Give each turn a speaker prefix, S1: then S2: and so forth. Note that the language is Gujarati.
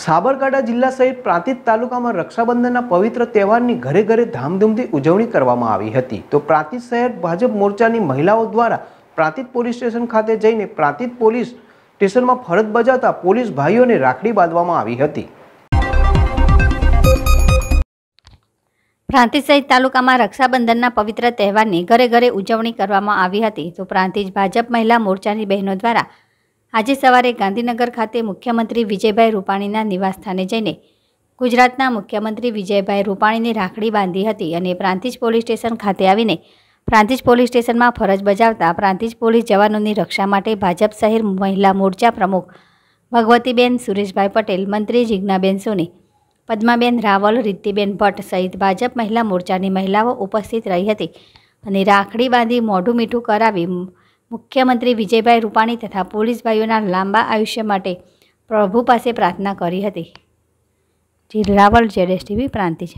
S1: સાબરકાંઠા જિલ્લા સહિત પ્રાંતિજ તાલુકામાં રક્ષાબંધનના પવિત્ર તહેવારની ઘરે ઘરે ધામધૂમથી ઉજવણી કરવામાં આવી હતી તો પ્રાંતિજ શહેર ભાજપ મોરચાની મહિલાઓ દ્વારા પ્રાંતિજ પોલીસ સ્ટેશન ખાતે જઈને પ્રાંતિજ પોલીસ સ્ટેશનમાં ફરજ બજાવતા પોલીસ ભાઈઓને રાખડી બાંધવામાં આવી હતી
S2: પ્રાંતિજ સહિત તાલુકામાં રક્ષાબંધનના પવિત્ર તહેવારની ઘરે ઘરે ઉજવણી કરવામાં આવી હતી તો પ્રાંતિજ ભાજપ મહિલા મોરચાની બહેનો દ્વારા આજે સવારે ગાંધીનગર ખાતે મુખ્યમંત્રી વિજયભાઈ રૂપાણીના નિવાસસ્થાને જઈને ગુજરાતના મુખ્યમંત્રી વિજયભાઈ રૂપાણીને રાખડી બાંધી હતી અને પ્રાંતિજ પોલીસ સ્ટેશન ખાતે આવીને પ્રાંતિજ પોલીસ સ્ટેશનમાં ફરજ બજાવતા પ્રાંતિજ પોલીસ જવાનોની રક્ષા માટે ભાજપ શહેર મહિલા મોરચા પ્રમુખ ભગવતીબેન સુરેશભાઈ પટેલ મંત્રી જીજ્ઞાબેન સોની પદ્માબેન રાવલ રીતિબેન ભટ્ટ સહિત ભાજપ મહિલા મોરચાની મહિલાઓ ઉપસ્થિત રહી હતી અને રાખડી બાંધી મોઢું મીઠું કરાવી મુખ્યમંત્રી વિજયભાઈ રૂપાણી તથા પોલીસભાઈઓના લાંબા આયુષ્ય માટે પ્રભુ પાસે પ્રાર્થના કરી હતી જીલ્લાવલ જેડેસ ટીવી પ્રાંતિજ